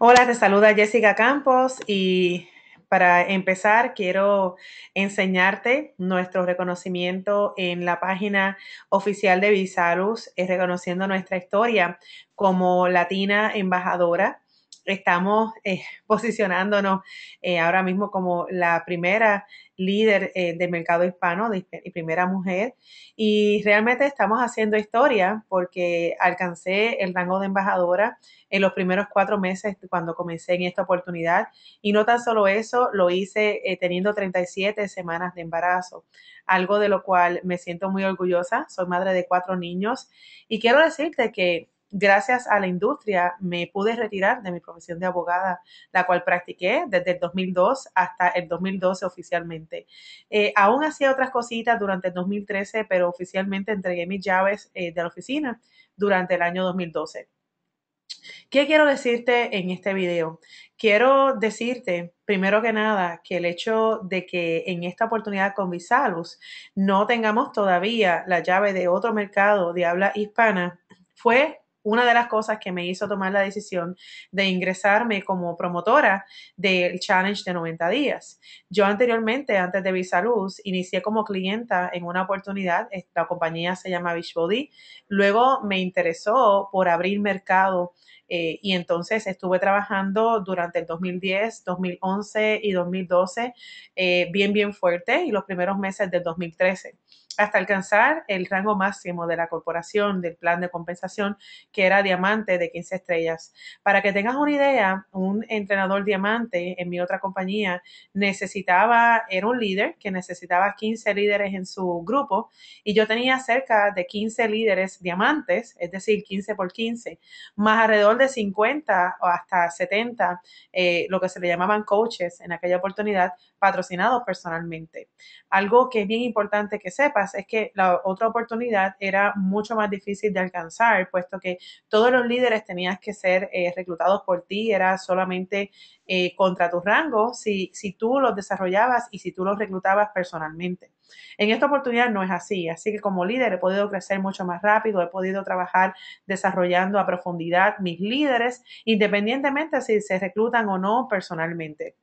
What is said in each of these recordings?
Hola, te saluda Jessica Campos y para empezar quiero enseñarte nuestro reconocimiento en la página oficial de Visalus, es eh, reconociendo nuestra historia como latina embajadora estamos eh, posicionándonos eh, ahora mismo como la primera líder eh, del mercado hispano y primera mujer. Y realmente estamos haciendo historia porque alcancé el rango de embajadora en los primeros cuatro meses cuando comencé en esta oportunidad. Y no tan solo eso, lo hice teniendo 37 semanas de embarazo, algo de lo cual me siento muy orgullosa. Soy madre de cuatro niños y quiero decirte que gracias a la industria me pude retirar de mi profesión de abogada, la cual practiqué desde el 2002 hasta el 2012 oficialmente. Eh, aún hacía otras cositas durante el 2013, pero oficialmente entregué mis llaves eh, de la oficina durante el año 2012. ¿Qué quiero decirte en este video? Quiero decirte, primero que nada, que el hecho de que en esta oportunidad con Visalus no tengamos todavía la llave de otro mercado de habla hispana fue una de las cosas que me hizo tomar la decisión de ingresarme como promotora del challenge de 90 días. Yo anteriormente, antes de Visaluz, inicié como clienta en una oportunidad. Eh, la compañía se llama Beachbody, luego me interesó por abrir mercado eh, y entonces estuve trabajando durante el 2010, 2011 y 2012 eh, bien, bien fuerte y los primeros meses del 2013 hasta alcanzar el rango máximo de la corporación del plan de compensación, que era diamante de 15 estrellas. Para que tengas una idea, un entrenador diamante en mi otra compañía necesitaba, era un líder que necesitaba 15 líderes en su grupo y yo tenía cerca de 15 líderes diamantes, es decir, 15 por 15, más alrededor de 50 o hasta 70, eh, lo que se le llamaban coaches en aquella oportunidad, patrocinados personalmente. Algo que es bien importante que sepas es que la otra oportunidad era mucho más difícil de alcanzar, puesto que todos los líderes tenías que ser eh, reclutados por ti, era solamente eh, contra tu rango si, si tú los desarrollabas y si tú los reclutabas personalmente. En esta oportunidad no es así, así que como líder he podido crecer mucho más rápido, he podido trabajar desarrollando a profundidad mis líderes, independientemente si se reclutan o no personalmente.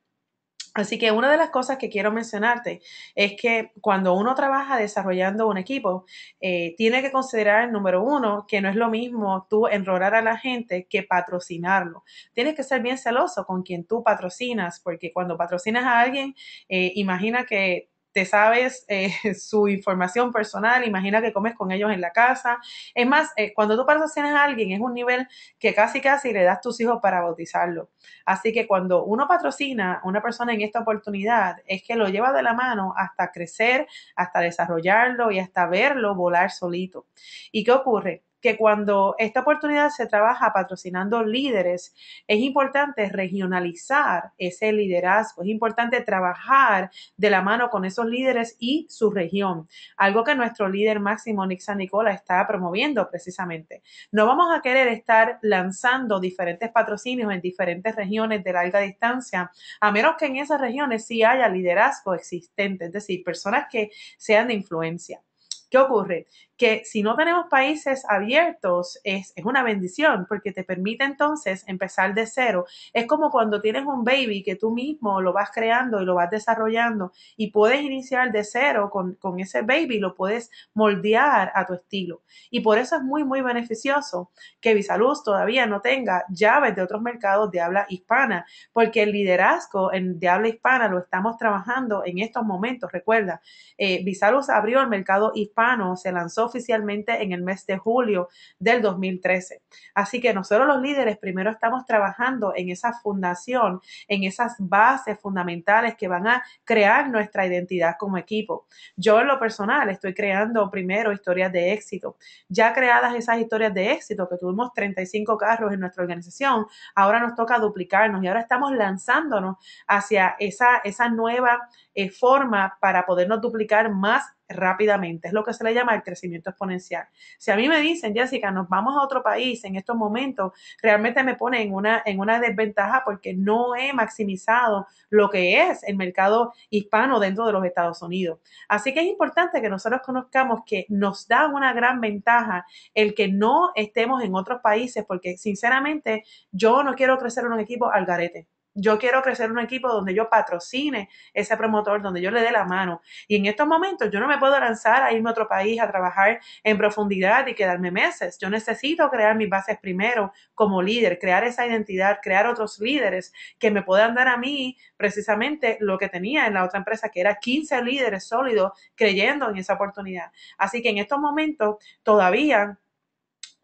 Así que una de las cosas que quiero mencionarte es que cuando uno trabaja desarrollando un equipo, eh, tiene que considerar, número uno, que no es lo mismo tú enrolar a la gente que patrocinarlo. Tienes que ser bien celoso con quien tú patrocinas, porque cuando patrocinas a alguien, eh, imagina que te sabes eh, su información personal, imagina que comes con ellos en la casa. Es más, eh, cuando tú patrocinas a alguien es un nivel que casi casi le das tus hijos para bautizarlo. Así que cuando uno patrocina a una persona en esta oportunidad es que lo lleva de la mano hasta crecer, hasta desarrollarlo y hasta verlo volar solito. ¿Y qué ocurre? que cuando esta oportunidad se trabaja patrocinando líderes, es importante regionalizar ese liderazgo, es importante trabajar de la mano con esos líderes y su región, algo que nuestro líder máximo, Nick Nicola, está promoviendo precisamente. No vamos a querer estar lanzando diferentes patrocinios en diferentes regiones de larga distancia, a menos que en esas regiones sí haya liderazgo existente, es decir, personas que sean de influencia. ¿Qué ocurre? Que si no tenemos países abiertos es, es, una bendición porque te permite entonces empezar de cero. Es como cuando tienes un baby que tú mismo lo vas creando y lo vas desarrollando y puedes iniciar de cero con, ese baby, lo puedes moldear a tu estilo. Y por eso es muy, muy beneficioso que Visaluz todavía no tenga llaves de otros mercados de habla hispana porque el liderazgo en, de habla hispana lo estamos trabajando en estos momentos. Recuerda, eh, Visaluz abrió el mercado hispano se lanzó oficialmente en el mes de julio del 2013. Así que nosotros los líderes primero estamos trabajando en esa fundación, en esas bases fundamentales que van a crear nuestra identidad como equipo. Yo en lo personal estoy creando primero historias de éxito. Ya creadas esas historias de éxito, que tuvimos 35 carros en nuestra organización, ahora nos toca duplicarnos y ahora estamos lanzándonos hacia esa, esa nueva eh, forma para podernos duplicar más rápidamente. Es lo que se le llama el crecimiento exponencial. Si a mí me dicen, Jessica, nos vamos a otro país en estos momentos, realmente me pone en una, en una desventaja porque no he maximizado lo que es el mercado hispano dentro de los Estados Unidos. Así que es importante que nosotros conozcamos que nos da una gran ventaja el que no estemos en otros países porque sinceramente yo no quiero crecer en un equipo al garete yo quiero crecer un equipo donde yo patrocine ese promotor, donde yo le dé la mano. Y en estos momentos yo no me puedo lanzar a irme a otro país a trabajar en profundidad y quedarme meses. Yo necesito crear mis bases primero como líder, crear esa identidad, crear otros líderes que me puedan dar a mí precisamente lo que tenía en la otra empresa, que era 15 líderes sólidos creyendo en esa oportunidad. Así que en estos momentos todavía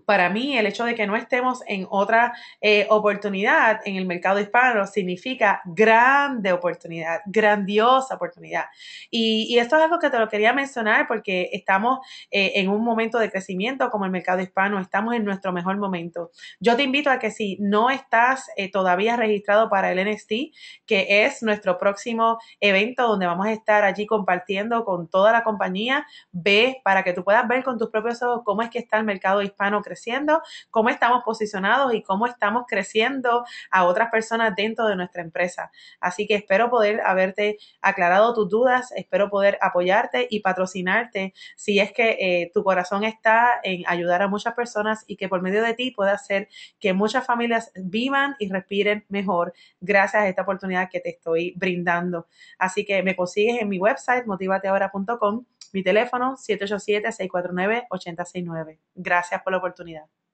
para mí el hecho de que no estemos en otra eh, oportunidad en el mercado hispano significa grande oportunidad, grandiosa oportunidad. Y, esto es algo que te lo quería mencionar porque estamos eh, en un momento de crecimiento como el mercado hispano, estamos en nuestro mejor momento. Yo te invito a que si no estás eh, todavía registrado para el NST, que es nuestro próximo evento donde vamos a estar allí compartiendo con toda la compañía, ve para que tú puedas ver con tus propios ojos cómo es que está el mercado hispano creciendo creciendo, cómo estamos posicionados y cómo estamos creciendo a otras personas dentro de nuestra empresa. Así que espero poder haberte aclarado tus dudas, espero poder apoyarte y patrocinarte si es que eh, tu corazón está en ayudar a muchas personas y que por medio de ti pueda hacer que muchas familias vivan y respiren mejor gracias a esta oportunidad que te estoy brindando. Así que me consigues en mi website motivateahora.com mi teléfono 787 649 869. Gracias por la oportunidad.